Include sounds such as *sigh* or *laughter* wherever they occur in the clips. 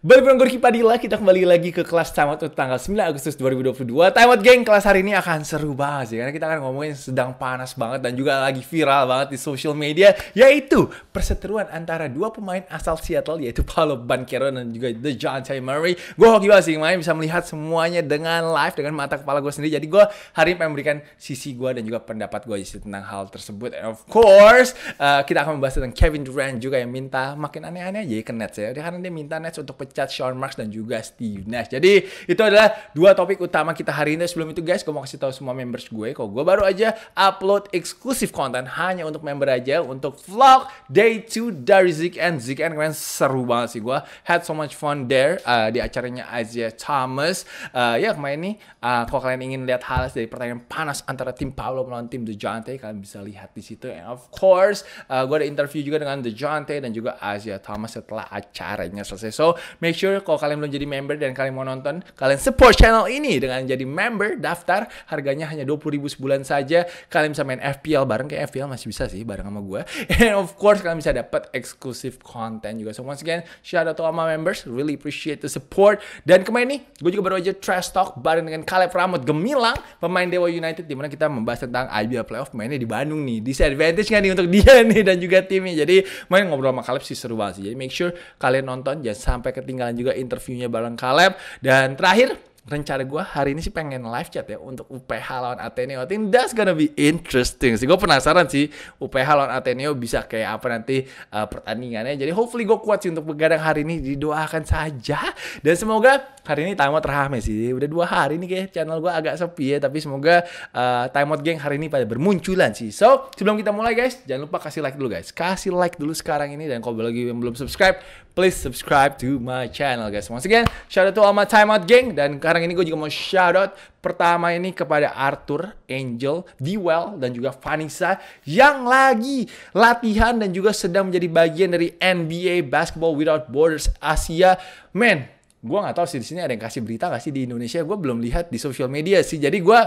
Berbanggur Padilla, kita kembali lagi ke kelas Time Out tanggal 9 Agustus 2022. Time Out geng, kelas hari ini akan seru banget sih. Karena kita akan ngomongin sedang panas banget dan juga lagi viral banget di social media. Yaitu perseteruan antara dua pemain asal Seattle yaitu Paolo Banquero dan juga The John T. Murray. Gue hoki banget sih main bisa melihat semuanya dengan live, dengan mata kepala gue sendiri. Jadi gue hari ini pengen memberikan sisi gue dan juga pendapat gue tentang hal tersebut. And of course, uh, kita akan membahas tentang Kevin Durant juga yang minta makin aneh-aneh aja ya ke Nets ya. Dia karena dia minta Nets untuk Chat Sean Marks dan juga Steve Nash. Jadi itu adalah dua topik utama kita hari ini. Sebelum itu guys, gue mau kasih tahu semua members gue. kok gue baru aja upload eksklusif konten hanya untuk member aja untuk vlog day 2 dari Zik and Zik and kemarin seru banget sih gue. Had so much fun there uh, di acaranya Asia Thomas. Uh, ya kemarin nih, uh, kalau kalian ingin lihat hal dari pertanyaan panas antara tim Paulo melawan tim The Dejante, kalian bisa lihat di situ. And of course, uh, gue ada interview juga dengan The Dejante dan juga Asia Thomas setelah acaranya selesai. So, Make sure kalau kalian belum jadi member dan kalian mau nonton, kalian support channel ini dengan jadi member, daftar, harganya hanya 20 ribu sebulan saja. Kalian bisa main FPL bareng, kayak FPL masih bisa sih bareng sama gue. *laughs* And of course kalian bisa dapat eksklusif konten juga. So once again, shout out to all my members, really appreciate the support. Dan kemarin nih, gue juga baru aja trash talk bareng dengan Caleb Ramot Gemilang, pemain Dewa United, dimana kita membahas tentang IBL Playoff mainnya di Bandung nih. Disadvantage nggak nih untuk *laughs* dia nih dan juga timnya. Jadi main ngobrol sama Caleb sih seru banget sih. Jadi make sure kalian nonton jangan sampai ketinggalan ketinggalan juga interviewnya bareng Kaleb Dan terakhir, rencana gue hari ini sih pengen live chat ya untuk UPH lawan Ateneo. I think that's gonna be interesting sih. Gue penasaran sih UPH lawan Ateneo bisa kayak apa nanti uh, pertandingannya. Jadi hopefully gue kuat sih untuk begadang hari ini. Didoakan saja dan semoga hari ini timeout out rame sih. Udah dua hari nih kayak channel gue agak sepi ya. Tapi semoga uh, time geng hari ini pada bermunculan sih. So, sebelum kita mulai guys, jangan lupa kasih like dulu guys. Kasih like dulu sekarang ini. Dan kalau lagi yang belum subscribe, please subscribe to my channel guys. Once again, shout out to all my time geng. Dan sekarang ini gue juga mau shout out pertama ini kepada Arthur, Angel, Diwell dan juga Vanessa yang lagi latihan dan juga sedang menjadi bagian dari NBA Basketball Without Borders Asia. Man, gue nggak tahu sih di sini ada yang kasih berita nggak sih di Indonesia gue belum lihat di social media sih jadi gue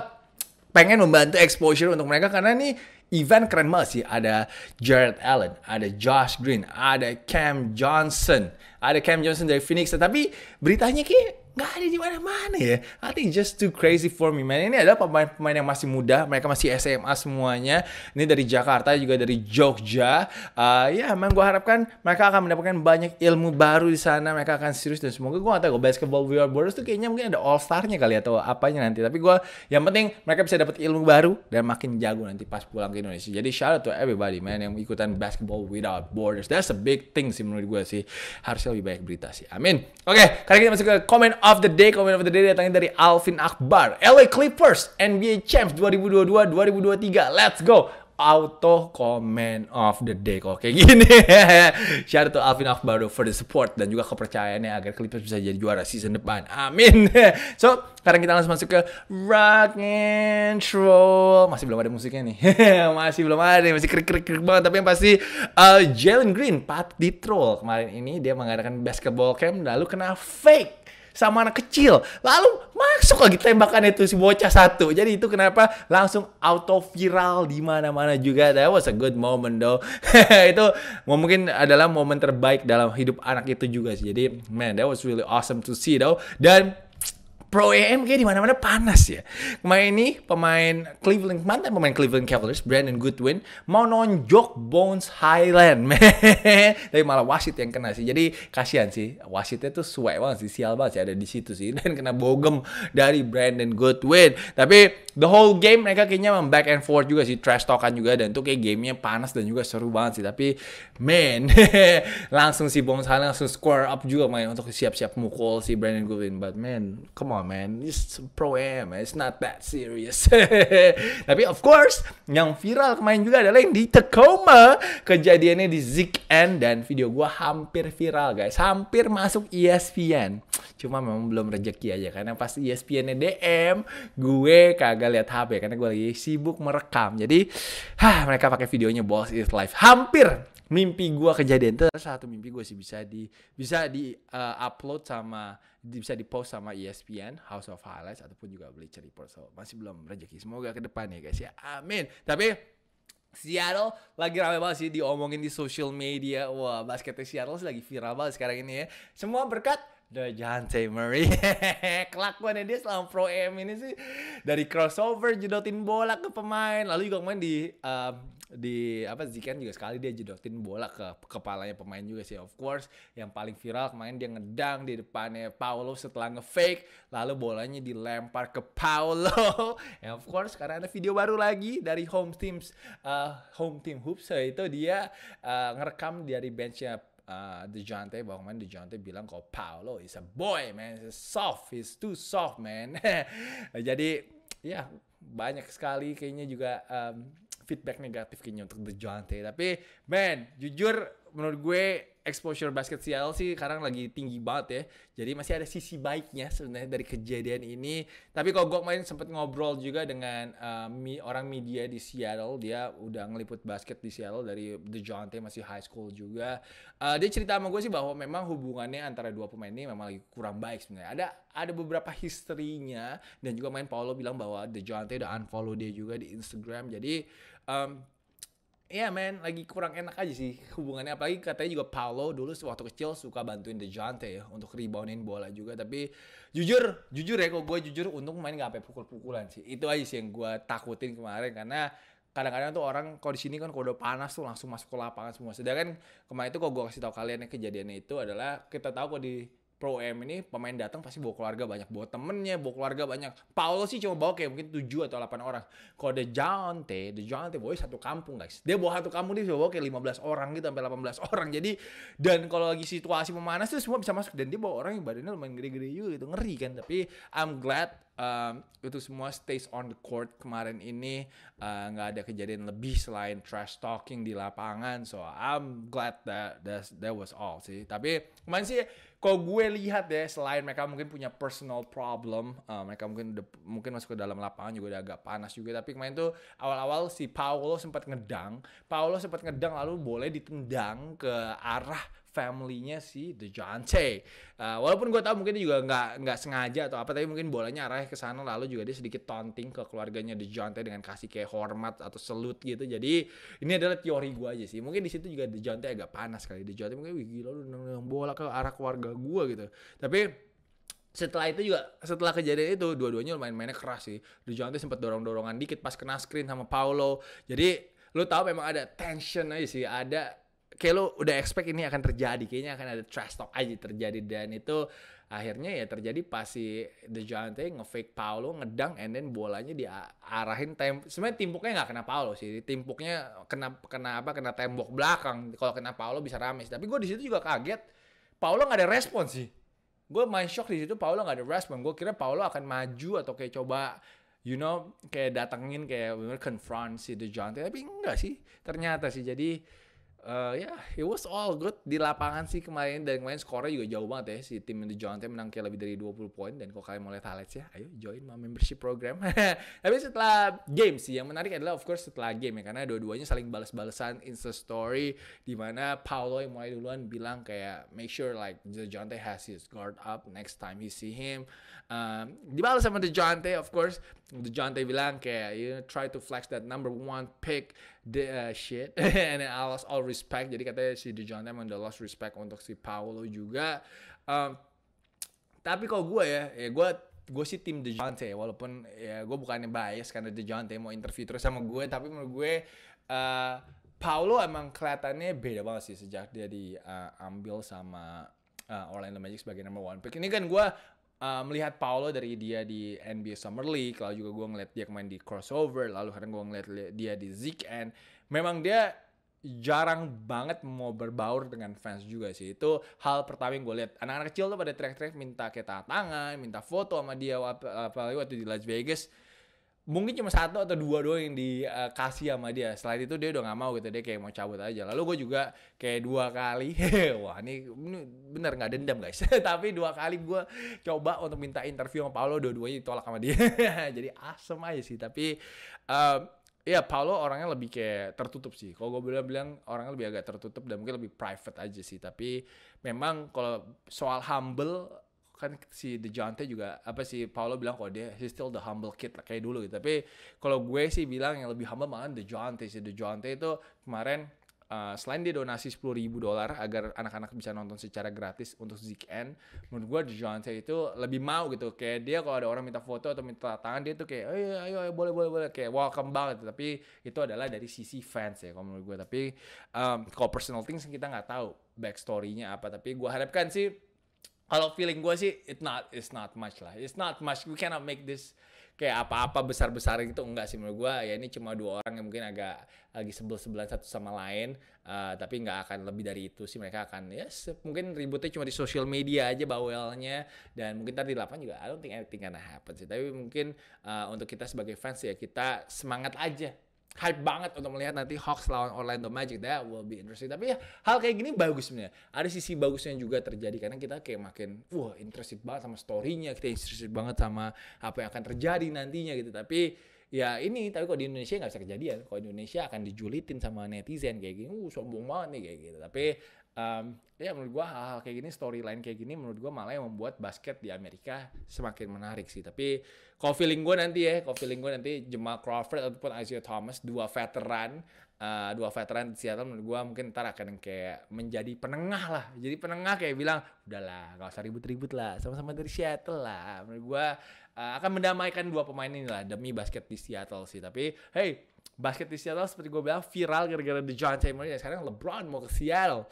pengen membantu exposure untuk mereka karena ini event keren banget sih ada Jared Allen ada Josh Green ada Cam Johnson ada Cam Johnson dari Phoenix tapi beritanya kayak nggak ada di mana-mana ya. I think just too crazy for me man. Ini adalah pemain-pemain yang masih muda, mereka masih SMA semuanya. Ini dari Jakarta juga dari Jogja. Uh, ya, yeah, man gue harapkan mereka akan mendapatkan banyak ilmu baru di sana. Mereka akan serius dan semoga gue gak tahu basketball without borders tuh kayaknya mungkin ada all starnya kali atau apanya nanti. Tapi gue yang penting mereka bisa dapat ilmu baru dan makin jago nanti pas pulang ke Indonesia. Jadi shout out to everybody man yang ikutan basketball without borders. That's a big thing sih menurut gue sih. Harusnya lebih banyak berita sih. Amin. Oke, okay, kali kita masuk ke comment of the day, komen of the day datangnya dari Alvin Akbar. LA Clippers, NBA Champs 2022-2023. Let's go! auto comment of the day kok kayak gini *laughs* shout out to Alvin Akbar for the support dan juga kepercayaannya agar Clippers bisa jadi juara season depan amin *laughs* so sekarang kita langsung masuk ke rock and roll masih belum ada musiknya nih *laughs* masih belum ada masih krik krik krik banget tapi yang pasti uh, Jalen Green pat di troll kemarin ini dia mengadakan basketball camp lalu kena fake sama anak kecil. Lalu masuk lagi tembakan itu si bocah satu. Jadi itu kenapa langsung auto viral di mana-mana juga. That was a good moment though. *laughs* itu mungkin adalah momen terbaik dalam hidup anak itu juga sih. Jadi man, that was really awesome to see though. Dan Pro AM kayak di mana-mana panas ya. Kemarin ini pemain Cleveland mantan pemain Cleveland Cavaliers Brandon Goodwin mau nonjok Bones Highland, *laughs* tapi malah wasit yang kena sih. Jadi kasihan sih wasitnya tuh suwe banget sih, sial banget sih ada di situ sih *laughs* dan kena bogem dari Brandon Goodwin. Tapi the whole game mereka kayaknya back and forth juga sih, trash talkan juga dan tuh kayak gamenya panas dan juga seru banget sih. Tapi man *laughs* langsung si Bones Highland langsung square up juga main untuk siap-siap mukul si Brandon Goodwin. But man, come on on man, it's pro am, it's not that serious. *laughs* Tapi of course, yang viral kemarin juga adalah yang di Tacoma. Kejadiannya di Zikn dan video gue hampir viral guys. Hampir masuk ESPN. Cuma memang belum rezeki aja karena pas ESPN-nya DM, gue kagak lihat HP karena gue lagi sibuk merekam. Jadi, hah, mereka pakai videonya Boss is Life. Hampir mimpi gue kejadian itu satu mimpi gue sih bisa di bisa di uh, upload sama di, bisa di post sama ESPN House of Highlights ataupun juga Bleacher Report so masih belum rezeki semoga ke depan ya guys ya amin tapi Seattle lagi rame banget sih diomongin di social media wah basketnya Seattle sih lagi viral banget sekarang ini ya semua berkat The T. Murray *laughs* kelakuannya dia selama pro am ini sih dari crossover jedotin bola ke pemain lalu juga main di um, di apa Zikan juga sekali dia jedotin bola ke kepalanya pemain juga sih of course yang paling viral kemarin dia ngedang di depannya Paulo setelah ngefake lalu bolanya dilempar ke Paulo and *laughs* ya, of course karena ada video baru lagi dari home teams uh, home team hoops itu dia uh, ngerekam dari benchnya uh, eh, Jante bahwa kemarin Jante bilang kalau Paolo is a boy man, he's soft, he's too soft man. *laughs* Jadi ya banyak sekali kayaknya juga um, feedback negatif kayaknya untuk The Jante. Tapi, man, jujur menurut gue exposure basket Seattle sih sekarang lagi tinggi banget ya. Jadi masih ada sisi baiknya sebenarnya dari kejadian ini. Tapi kalau gue main sempet ngobrol juga dengan uh, orang media di Seattle, dia udah ngeliput basket di Seattle dari The DeJounte masih high school juga. Uh, dia cerita sama gue sih bahwa memang hubungannya antara dua pemain ini memang lagi kurang baik sebenarnya. Ada ada beberapa historinya dan juga main Paulo bilang bahwa The DeJounte udah unfollow dia juga di Instagram. Jadi um, Iya yeah, man, lagi kurang enak aja sih hubungannya. Apalagi katanya juga Paolo dulu waktu kecil suka bantuin The Dejante ya untuk reboundin bola juga. Tapi jujur, jujur ya kok gue jujur untuk main gak sampai pukul-pukulan sih. Itu aja sih yang gue takutin kemarin karena kadang-kadang tuh orang kalau di sini kan kalau udah panas tuh langsung masuk ke lapangan semua. Sedangkan kemarin itu kok gue kasih tau kalian yang kejadiannya itu adalah kita tahu kok di pro M ini pemain datang pasti bawa keluarga banyak, bawa temennya, bawa keluarga banyak. Paulo sih cuma bawa kayak mungkin tujuh atau delapan orang. Kalau t, Jante, De Jante boy satu kampung guys. Dia bawa satu kampung dia bisa bawa kayak lima belas orang gitu sampai belas *laughs* orang. Jadi dan kalau lagi situasi memanas tuh semua bisa masuk dan dia bawa orang yang badannya lumayan gede-gede juga gitu. Ngeri kan, tapi I'm glad um, itu semua stays on the court kemarin ini eh, nggak uh, ada kejadian lebih selain trash talking di lapangan so I'm glad that that, that was all sih tapi kemarin sih kalau gue lihat deh ya, selain mereka mungkin punya personal problem uh, mereka mungkin udah, mungkin masuk ke dalam lapangan juga udah agak panas juga tapi kemarin tuh awal-awal si Paolo sempat ngedang Paolo sempat ngedang lalu boleh ditendang ke arah family nya si Jante. Uh, walaupun gue tau mungkin dia juga nggak nggak sengaja atau apa, tapi mungkin bolanya arahnya ke sana lalu juga dia sedikit taunting ke keluarganya The Jante dengan kasih kayak hormat atau selut gitu. Jadi ini adalah teori gue aja sih. Mungkin di situ juga The Jante agak panas kali. The Jante mungkin wih gila lu nendang bola ke arah keluarga gue gitu. Tapi setelah itu juga setelah kejadian itu dua-duanya lumayan mainnya keras sih. Dejounte sempat dorong-dorongan dikit pas kena screen sama Paulo. Jadi lu tau memang ada tension aja sih, ada kayak lo udah expect ini akan terjadi kayaknya akan ada trash talk aja terjadi dan itu akhirnya ya terjadi pas si The Giant ngefake Paulo ngedang and then bolanya arahin tem sebenarnya timpuknya nggak kena Paulo sih timpuknya kena kena apa kena tembok belakang kalau kena Paulo bisa ramis tapi gue di situ juga kaget Paulo nggak ada respon sih gue main shock di situ Paulo nggak ada respon gue kira Paulo akan maju atau kayak coba you know kayak datengin kayak bener confront si The Giant tapi enggak sih ternyata sih jadi uh, ya yeah, it was all good di lapangan sih kemarin dan kemarin skornya juga jauh banget ya si tim The Giants menang kayak lebih dari 20 poin dan kalau kalian mau lihat highlights ya ayo join my membership program *laughs* tapi setelah game sih yang menarik adalah of course setelah game ya karena dua-duanya saling balas-balasan insta story di mana Paulo yang mulai duluan bilang kayak make sure like The Giants has his guard up next time you see him um, dibalas sama The Giants of course The Giants bilang kayak you know, try to flex that number one pick the uh, shit *laughs* and I lost all respect. Jadi katanya si Dejounte emang udah lost respect untuk si Paolo juga. Um, tapi kalau gue ya, ya gue gue sih tim Dejounte walaupun ya gue bukannya bias karena Dejounte mau interview terus sama gue tapi menurut gue uh, Paulo emang kelihatannya beda banget sih sejak dia diambil uh, sama uh, Orlando Magic sebagai number one pick. Ini kan gue uh, melihat Paulo dari dia di NBA Summer League, lalu juga gue ngeliat dia main di crossover, lalu kadang gue ngeliat dia di Zik, and memang dia jarang banget mau berbaur dengan fans juga sih itu hal pertama yang gue lihat anak-anak kecil tuh pada track-track minta kita tangan minta foto sama dia apalagi waktu di Las Vegas mungkin cuma satu atau dua doang yang dikasih sama dia selain itu dia udah nggak mau gitu dia kayak mau cabut aja lalu gue juga kayak dua kali *laughs* wah ini, bener nggak dendam guys *laughs* tapi dua kali gue coba untuk minta interview sama Paulo dua-duanya ditolak sama dia *laughs* jadi asem aja sih tapi um, ya Paulo orangnya lebih kayak tertutup sih. Kalau gue bilang bilang orangnya lebih agak tertutup dan mungkin lebih private aja sih. Tapi memang kalau soal humble kan si The Dejounte juga apa sih Paulo bilang kok dia he's still the humble kid lah, kayak dulu gitu. Tapi kalau gue sih bilang yang lebih humble malah Dejounte sih. Dejounte itu kemarin Uh, selain dia donasi sepuluh ribu dolar agar anak-anak bisa nonton secara gratis untuk Zikn menurut gue The Dejounte itu lebih mau gitu. Kayak dia kalau ada orang minta foto atau minta tangan dia tuh kayak, ayo, ayo, ayo boleh, boleh, boleh. Kayak welcome banget. Tapi itu adalah dari sisi fans ya kalau menurut gue. Tapi um, kalau personal things kita nggak tahu backstory-nya apa. Tapi gue harapkan sih kalau feeling gue sih it not it's not much lah it's not much we cannot make this kayak apa-apa besar-besar gitu enggak sih menurut gue ya ini cuma dua orang yang mungkin agak lagi sebel-sebelan satu sama lain uh, tapi nggak akan lebih dari itu sih mereka akan ya yes, mungkin ributnya cuma di sosial media aja bawelnya dan mungkin tadi lapan juga I don't think anything gonna happen sih tapi mungkin uh, untuk kita sebagai fans ya kita semangat aja hype banget untuk melihat nanti Hawks lawan Orlando Magic that will be interesting tapi ya hal kayak gini bagus sebenarnya ada sisi bagusnya juga terjadi karena kita kayak makin wah interested banget sama storynya kita interested banget sama apa yang akan terjadi nantinya gitu tapi ya ini tapi kok di Indonesia nggak bisa kejadian kalau di Indonesia akan dijulitin sama netizen kayak gini uh sombong banget nih kayak gitu tapi um, ya menurut gue hal-hal kayak gini storyline kayak gini menurut gue malah yang membuat basket di Amerika semakin menarik sih tapi kalau feeling gue nanti ya kalau feeling gue nanti Jamal Crawford ataupun Isaiah Thomas dua veteran uh, dua veteran di Seattle menurut gue mungkin ntar akan kayak menjadi penengah lah jadi penengah kayak bilang udahlah gak usah ribut-ribut lah sama-sama dari Seattle lah menurut gue uh, akan mendamaikan dua pemain ini lah demi basket di Seattle sih tapi hey basket di Seattle seperti gue bilang viral gara-gara The John Chamberlain sekarang LeBron mau ke Seattle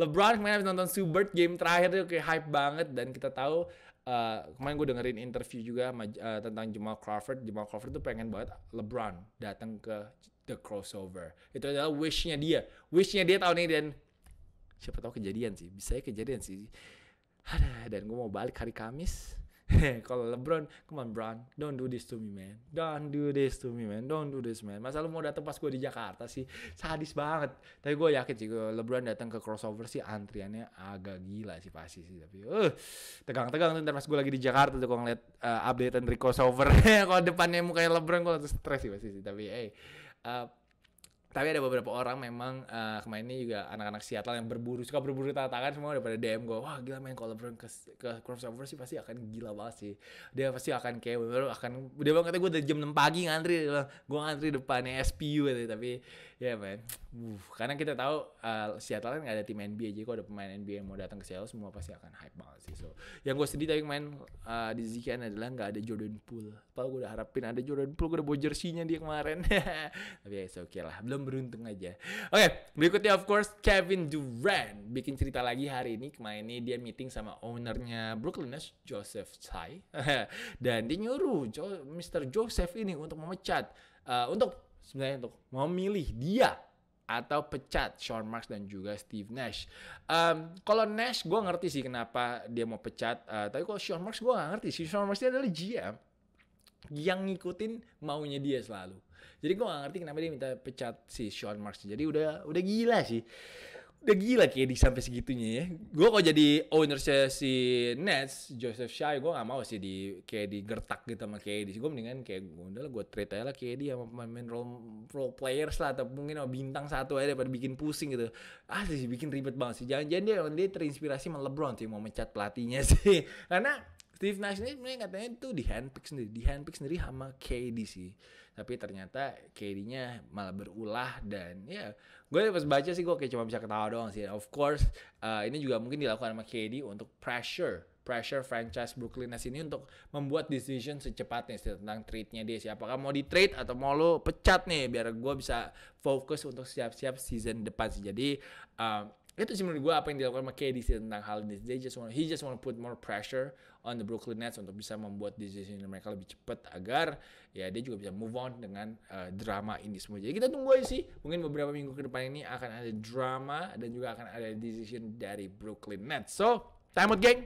LeBron kemarin habis nonton Subert game terakhir itu kayak hype banget dan kita tahu uh, kemarin gue dengerin interview juga uh, tentang Jamal Crawford. Jamal Crawford tuh pengen banget LeBron datang ke the crossover. Itu adalah wishnya dia, wishnya dia tahun ini dan siapa tahu kejadian sih, bisa ya kejadian sih. Ada dan gue mau balik hari Kamis Hey, *laughs* kalau LeBron, come on Bron, don't do this to me man, don't do this to me man, don't do this man. Masa lu mau datang pas gue di Jakarta sih, sadis banget. Tapi gue yakin sih, LeBron datang ke crossover sih antriannya agak gila sih pasti sih. Tapi uh, tegang-tegang tuh ntar pas gue lagi di Jakarta tuh gue ngeliat uh, update dari crossover. *laughs* kalau depannya mukanya LeBron gue langsung stres sih pasti sih. Tapi eh, hey, uh, tapi ada beberapa orang memang uh, kemarin ini juga anak-anak Seattle yang berburu suka berburu tanda tangan semua daripada DM gue wah gila main kalau LeBron ke, ke crossover sih pasti akan gila banget sih dia pasti akan kayak bener akan dia bilang katanya gue dari jam enam pagi ngantri gue ngantri depannya SPU gitu tapi Ya yeah, man, Uf, karena kita tahu uh, Seattle kan gak ada tim NBA aja, kalau ada pemain NBA yang mau datang ke Seattle semua pasti akan hype banget sih. So, yang gue sedih tapi main uh, eh, di Zikian adalah nggak ada Jordan Pool. Apa gue udah harapin ada Jordan Pool, gue udah bawa jersinya dia kemarin. *laughs* tapi ya oke okay lah, belum beruntung aja. Oke, okay, berikutnya of course Kevin Durant bikin cerita lagi hari ini. Kemarin ini dia meeting sama ownernya Brooklyn Nets, Joseph Tsai. *laughs* Dan dia nyuruh jo Mr. Joseph ini untuk memecat uh, untuk sebenarnya untuk memilih dia atau pecat Sean Marks dan juga Steve Nash. Um, kalau Nash gue ngerti sih kenapa dia mau pecat, uh, tapi kalau Sean Marks gue gak ngerti sih. Sean Marks dia adalah GM yang ngikutin maunya dia selalu. Jadi gue gak ngerti kenapa dia minta pecat si Sean Marks. Jadi udah udah gila sih udah gila di sampai segitunya ya. Gue kok jadi owner si Nets, Joseph Shai, gue gak mau sih di kayak di gertak gitu sama KD. Gue mendingan kayak gue ya udah lah gue trade aja lah KD sama pemain role, role players lah atau mungkin sama bintang satu aja daripada bikin pusing gitu. Ah sih bikin ribet banget sih. Jangan-jangan dia, dia terinspirasi sama LeBron sih mau mencat pelatihnya *laughs* sih. Karena Steve Nash ini katanya tuh di handpick sendiri, di handpick sendiri sama KD sih tapi ternyata KD-nya malah berulah dan ya gue pas baca sih gue kayak cuma bisa ketawa doang sih of course uh, ini juga mungkin dilakukan sama KD untuk pressure pressure franchise Brooklyn Nets ini untuk membuat decision secepatnya sih tentang trade-nya dia sih. Apakah mau di trade atau mau lo pecat nih biar gue bisa fokus untuk siap-siap season depan sih. Jadi uh, itu sih menurut gue apa yang dilakukan sama KD sih tentang hal ini. dia just want, he just want to put more pressure on the Brooklyn Nets untuk bisa membuat decision mereka lebih cepat agar ya dia juga bisa move on dengan uh, drama ini semua. Jadi kita tunggu aja sih, mungkin beberapa minggu ke depan ini akan ada drama dan juga akan ada decision dari Brooklyn Nets. So, time out, geng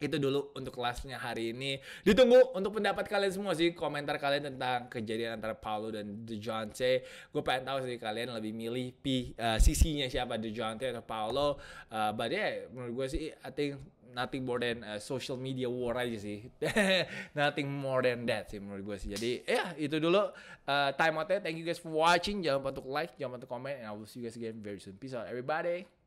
itu dulu untuk kelasnya hari ini. Ditunggu untuk pendapat kalian semua sih, komentar kalian tentang kejadian antara Paulo dan Dejounte. Gue pengen tahu sih kalian lebih milih P, uh, sisinya siapa Dejounte atau Paulo. Uh, but yeah, menurut gue sih, I think nothing more than uh, social media war aja sih. *laughs* nothing more than that sih menurut gue sih. Jadi ya yeah, itu dulu uh, time out outnya. Thank you guys for watching. Jangan lupa untuk like, jangan lupa untuk comment, and I will see you guys again very soon. Peace out everybody.